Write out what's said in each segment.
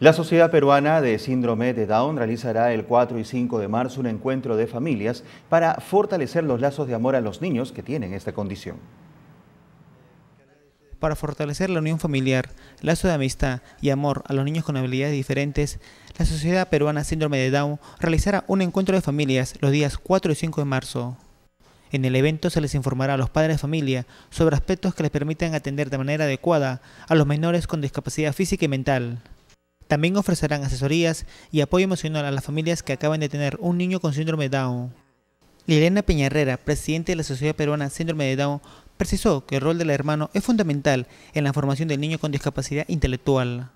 La Sociedad Peruana de Síndrome de Down realizará el 4 y 5 de marzo un encuentro de familias para fortalecer los lazos de amor a los niños que tienen esta condición. Para fortalecer la unión familiar, lazo de amistad y amor a los niños con habilidades diferentes, la Sociedad Peruana Síndrome de Down realizará un encuentro de familias los días 4 y 5 de marzo. En el evento se les informará a los padres de familia sobre aspectos que les permiten atender de manera adecuada a los menores con discapacidad física y mental. También ofrecerán asesorías y apoyo emocional a las familias que acaban de tener un niño con síndrome de Down. Liliana Peñarrera, presidente de la Sociedad Peruana Síndrome de Down, precisó que el rol del hermano es fundamental en la formación del niño con discapacidad intelectual.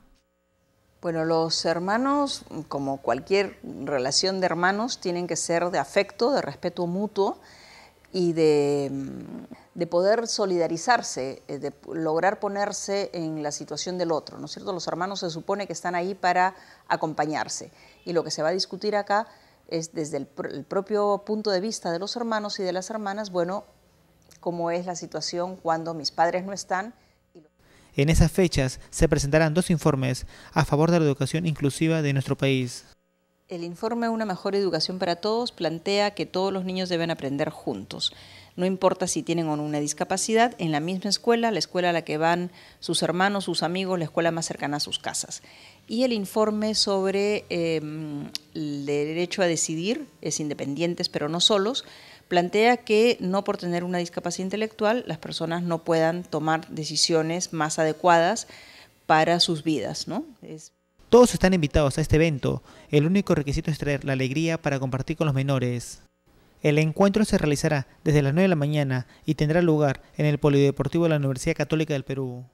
Bueno, los hermanos, como cualquier relación de hermanos, tienen que ser de afecto, de respeto mutuo y mm, de, poder solidarizarse, eh, de lograr ponerse en la situación del otro, ¿no es cierto? Los hermanos se supone que están ahí para acompañarse y lo que se va a discutir acá es desde el, el propio punto de vista de los hermanos y de las hermanas, bueno, cómo es la situación cuando mis padres no están. En esas fechas se presentarán dos informes a favor de la educación inclusiva de nuestro país. El informe Una mejor educación para todos plantea que todos los niños deben aprender juntos. No importa si tienen o no una discapacidad, en la misma escuela, la escuela a la que van sus hermanos, sus amigos, la escuela más cercana a sus casas. Y el informe sobre em, el derecho a decidir, es independientes pero no solos, plantea que no por tener una discapacidad intelectual las personas no puedan tomar decisiones más adecuadas para sus vidas. ¿no? Todos están invitados a este evento. El único requisito es traer la alegría para compartir con los menores. El encuentro se realizará desde las 9 de la mañana y tendrá lugar en el Polideportivo de la Universidad Católica del Perú.